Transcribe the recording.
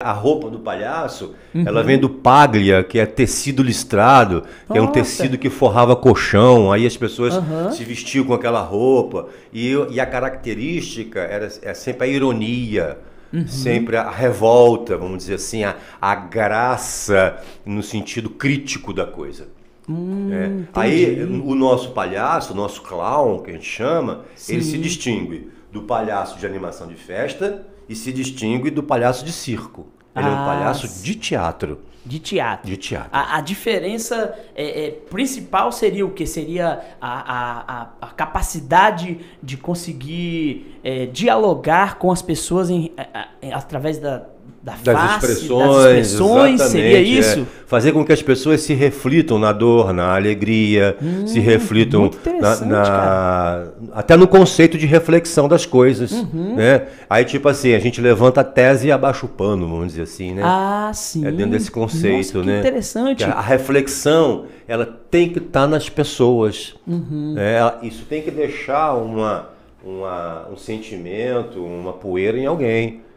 A roupa do palhaço, uhum. ela vem do paglia, que é tecido listrado, que é um tecido que forrava colchão, aí as pessoas uhum. se vestiam com aquela roupa. E, e a característica era, é sempre a ironia, uhum. sempre a revolta, vamos dizer assim, a, a graça no sentido crítico da coisa. Hum, é. Aí o nosso palhaço, o nosso clown, que a gente chama, Sim. ele se distingue do palhaço de animação de festa e se distingue do palhaço de circo. Ele ah, é um ah, palhaço de teatro. De teatro. De teatro. A, a diferença é, é, principal seria o que? Seria a, a, a capacidade de conseguir é, dialogar com as pessoas em, através da, da das, face, expressões, das expressões. Seria é. isso? Fazer com que as pessoas se reflitam na dor, na alegria, hum, se reflitam na, na até no conceito de reflexão das coisas, uhum. né? Aí tipo assim, a gente levanta a tese e abaixa o pano, vamos dizer assim, né? Ah, sim. É dentro desse conceito, Nossa, que né? Interessante. A, a reflexão, ela tem que estar tá nas pessoas, uhum. né? isso tem que deixar uma, uma, um sentimento, uma poeira em alguém.